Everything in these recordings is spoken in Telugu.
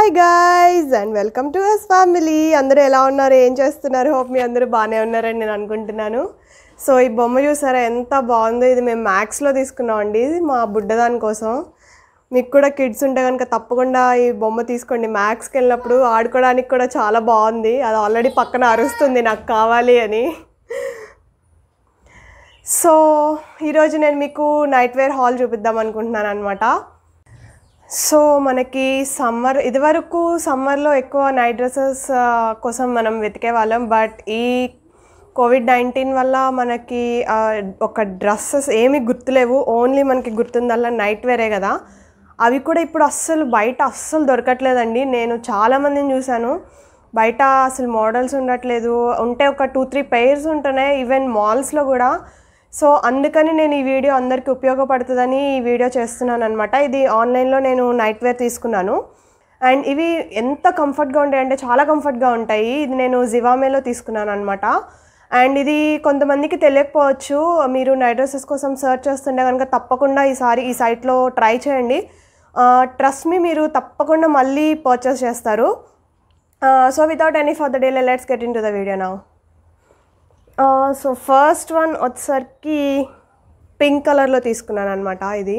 hi guys and welcome to S family అందరూ ఎలా ఉన్నారు ఏం చేస్తున్నారు హోప్ మీ అందరూ బాగానే ఉన్నారని నేను అనుకుంటున్నాను సో ఈ బొమ్మ చూసారా ఎంత బాగుందో ఇది మేము మ్యాథ్స్లో తీసుకున్నాం అండి మా బుడ్డదాని కోసం మీకు కూడా కిడ్స్ ఉంటే కనుక తప్పకుండా ఈ బొమ్మ తీసుకోండి మ్యాథ్స్కి వెళ్ళినప్పుడు ఆడుకోవడానికి కూడా చాలా బాగుంది అది ఆల్రెడీ పక్కన అరుస్తుంది నాకు కావాలి అని సో ఈరోజు నేను మీకు నైట్ వేర్ హాల్ చూపిద్దాం అనుకుంటున్నాను అనమాట సో మనకి సమ్మర్ ఇదివరకు సమ్మర్లో ఎక్కువ నైట్ డ్రెస్సెస్ కోసం మనం వెతికే వాళ్ళం బట్ ఈ కోవిడ్ నైన్టీన్ వల్ల మనకి ఒక డ్రెస్సెస్ ఏమీ గుర్తులేవు ఓన్లీ మనకి గుర్తుందల్లా నైట్ వేరే కదా అవి కూడా ఇప్పుడు అస్సలు బయట అస్సలు దొరకట్లేదండి నేను చాలామందిని చూశాను బయట అసలు మోడల్స్ ఉండట్లేదు ఉంటే ఒక టూ త్రీ పెయిర్స్ ఉంటున్నాయి ఈవెన్ మాల్స్లో కూడా సో అందుకని నేను ఈ వీడియో అందరికీ ఉపయోగపడుతుందని ఈ వీడియో చేస్తున్నాను అనమాట ఇది ఆన్లైన్లో నేను నైట్ వేర్ తీసుకున్నాను అండ్ ఇవి ఎంత కంఫర్ట్గా ఉంటాయి అంటే చాలా కంఫర్ట్గా ఉంటాయి ఇది నేను జివామేలో తీసుకున్నాను అనమాట అండ్ ఇది కొంతమందికి తెలియకపోవచ్చు మీరు నైట్ డ్రెస్సెస్ కోసం సెర్చ్ చేస్తుంటే కనుక తప్పకుండా ఈసారి ఈ సైట్లో ట్రై చేయండి ట్రస్ట్ మీ మీరు తప్పకుండా మళ్ళీ పర్చేస్ చేస్తారు so without any further delay let's get into the video నా సో ఫస్ట్ వన్ వచ్చేసరికి పింక్ కలర్లో తీసుకున్నాను అనమాట ఇది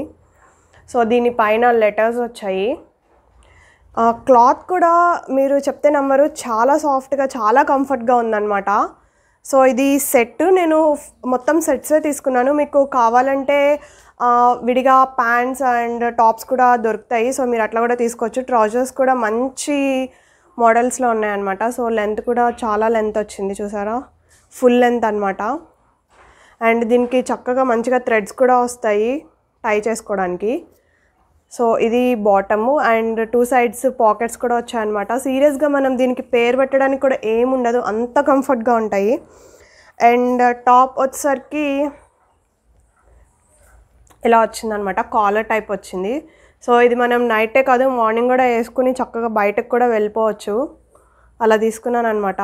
సో దీని పైన లెటర్స్ వచ్చాయి క్లాత్ కూడా మీరు చెప్తే నమ్మరు చాలా సాఫ్ట్గా చాలా కంఫర్ట్గా ఉందన్నమాట సో ఇది సెట్ నేను మొత్తం సెట్సే తీసుకున్నాను మీకు కావాలంటే విడిగా ప్యాంట్స్ అండ్ టాప్స్ కూడా దొరుకుతాయి సో మీరు అట్లా కూడా తీసుకోవచ్చు ట్రౌజర్స్ కూడా మంచి మోడల్స్లో ఉన్నాయన్నమాట సో లెంత్ కూడా చాలా లెంత్ వచ్చింది చూసారా ఫుల్ లెంత్ అనమాట అండ్ దీనికి చక్కగా మంచిగా థ్రెడ్స్ కూడా వస్తాయి టై చేసుకోవడానికి సో ఇది bottom and two sides pockets కూడా వచ్చాయన్నమాట సీరియస్గా మనం దీనికి పేరు పెట్టడానికి కూడా ఏముండదు అంత కంఫర్ట్గా ఉంటాయి అండ్ టాప్ వచ్చేసరికి ఇలా వచ్చిందనమాట కాలర్ టైప్ వచ్చింది సో ఇది మనం నైటే కాదు మార్నింగ్ కూడా వేసుకుని చక్కగా బయటకు కూడా వెళ్ళిపోవచ్చు అలా తీసుకున్నాను అనమాట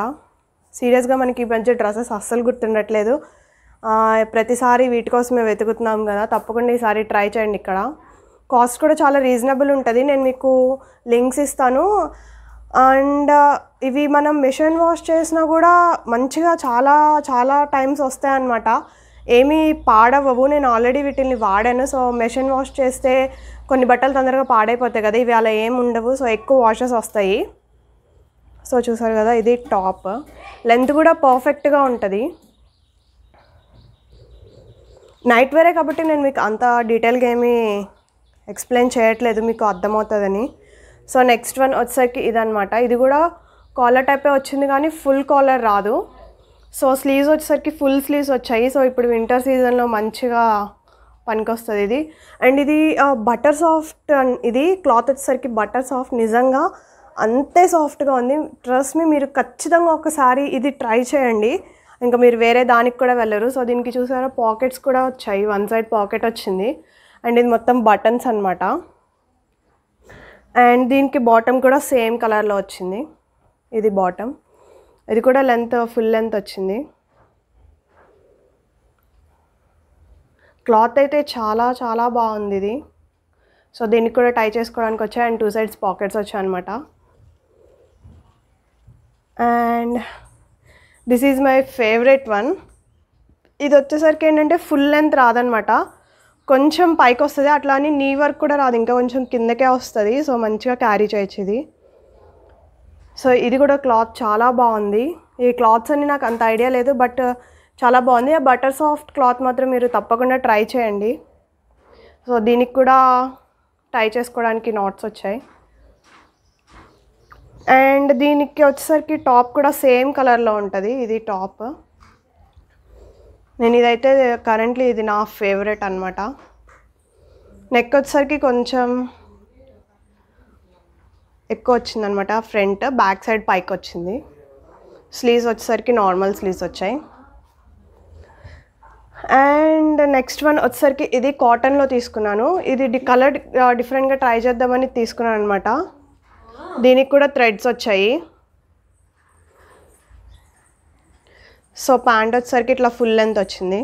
సీరియస్గా మనకి ఈ మధ్య డ్రెస్సెస్ అస్సలు గుర్తుండట్లేదు ప్రతిసారి వీటి కోసం మేము వెతుకుతున్నాం కదా తప్పకుండా ఈసారి ట్రై చేయండి ఇక్కడ కాస్ట్ కూడా చాలా రీజనబుల్ ఉంటుంది నేను మీకు లింక్స్ ఇస్తాను అండ్ ఇవి మనం మిషన్ వాష్ చేసినా కూడా మంచిగా చాలా చాలా టైమ్స్ వస్తాయన్నమాట ఏమీ పాడవవు నేను ఆల్రెడీ వీటిని వాడాను సో మెషిన్ వాష్ చేస్తే కొన్ని బట్టలు తొందరగా పాడైపోతాయి కదా ఇవి అలా ఏమి ఉండవు సో ఎక్కువ వాషెస్ వస్తాయి సో చూసారు కదా ఇది టాప్ లెంత్ కూడా పర్ఫెక్ట్గా ఉంటుంది నైట్ వేరే కాబట్టి నేను మీకు అంత డీటెయిల్గా ఏమీ ఎక్స్ప్లెయిన్ చేయట్లేదు మీకు అర్థమవుతుందని సో నెక్స్ట్ వన్ వచ్చేసరికి ఇదనమాట ఇది కూడా కాలర్ టైపే వచ్చింది కానీ ఫుల్ కాలర్ రాదు సో స్లీవ్స్ వచ్చేసరికి ఫుల్ స్లీవ్స్ వచ్చాయి సో ఇప్పుడు వింటర్ సీజన్లో మంచిగా పనికొస్తుంది ఇది అండ్ ఇది బటర్ సాఫ్ట్ ఇది క్లాత్ వచ్చేసరికి బటర్ సాఫ్ట్ నిజంగా అంతే సాఫ్ట్గా ఉంది ట్రస్ట్ మీ మీరు ఖచ్చితంగా ఒకసారి ఇది ట్రై చేయండి ఇంకా మీరు వేరే దానికి కూడా వెళ్ళరు సో దీనికి చూసారా పాకెట్స్ కూడా వచ్చాయి వన్ సైడ్ పాకెట్ వచ్చింది అండ్ ఇది మొత్తం బటన్స్ అనమాట అండ్ దీనికి బాటమ్ కూడా సేమ్ కలర్లో వచ్చింది ఇది బాటమ్ ఇది కూడా లెంత్ ఫుల్ లెంత్ వచ్చింది క్లాత్ అయితే చాలా చాలా బాగుంది ఇది సో దీనికి కూడా టై చేసుకోవడానికి వచ్చాయి అండ్ టూ సైడ్స్ పాకెట్స్ వచ్చాయి అనమాట and this is my favourite one ఇది వచ్చేసరికి ఏంటంటే ఫుల్ లెంత్ రాదనమాట కొంచెం పైకి వస్తుంది అట్లా అని నీ వర్క్ కూడా రాదు ఇంకా కొంచెం కిందకే వస్తుంది సో మంచిగా క్యారీ చేయొచ్చు ఇది సో ఇది కూడా క్లాత్ చాలా బాగుంది ఈ క్లాత్స్ అన్ని నాకు అంత ఐడియా లేదు బట్ చాలా బాగుంది ఆ బటర్ సాఫ్ట్ క్లాత్ మాత్రం మీరు తప్పకుండా ట్రై చేయండి సో దీనికి కూడా ట్రై చేసుకోవడానికి నాట్స్ వచ్చాయి అండ్ దీనికి వచ్చేసరికి టాప్ కూడా సేమ్ కలర్లో ఉంటుంది ఇది టాప్ నేను ఇదైతే కరెంట్లీ ఇది నా ఫేవరెట్ అనమాట నెక్ వచ్చేసరికి కొంచెం ఎక్కువ వచ్చిందనమాట ఫ్రంట్ బ్యాక్ సైడ్ పైకి వచ్చింది స్లీవ్స్ వచ్చేసరికి నార్మల్ స్లీవ్స్ వచ్చాయి అండ్ నెక్స్ట్ వన్ వచ్చేసరికి ఇది కాటన్లో తీసుకున్నాను ఇది కలర్ డిఫరెంట్గా ట్రై చేద్దామని తీసుకున్నాను అనమాట దీనికి కూడా థ్రెడ్స్ వచ్చాయి సో ప్యాంట్ వచ్చేసరికి ఇట్లా ఫుల్ లెంత్ వచ్చింది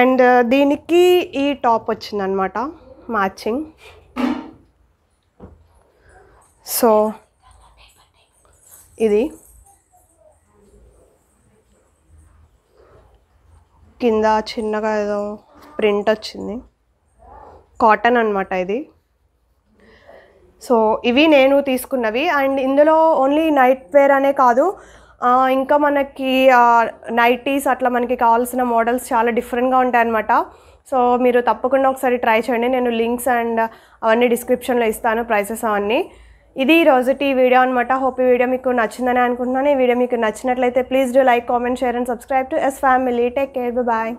అండ్ uh, దీనికి ఈ టాప్ వచ్చింది అనమాట మ్యాచింగ్ సో ఇది కింద చిన్నగా ఏదో ప్రింట్ వచ్చింది కాటన్ అనమాట ఇది సో ఇవి నేను తీసుకున్నవి అండ్ ఇందులో ఓన్లీ నైట్ వేర్ అనే కాదు ఇంకా మనకి నైటీస్ అట్లా మనకి కావాల్సిన మోడల్స్ చాలా డిఫరెంట్గా ఉంటాయి అనమాట సో మీరు తప్పకుండా ఒకసారి ట్రై చేయండి నేను లింక్స్ అండ్ అవన్నీ డిస్క్రిప్షన్లో ఇస్తాను ప్రైసెస్ అవన్నీ ఇది రోజుటి వీడియో అనమాట హోప్ ఈ వీడియో మీకు నచ్చిందని అనుకుంటున్నాను ఈ వీడియో మీకు నచ్చినట్లయితే please do like comment share and subscribe to S family take care bye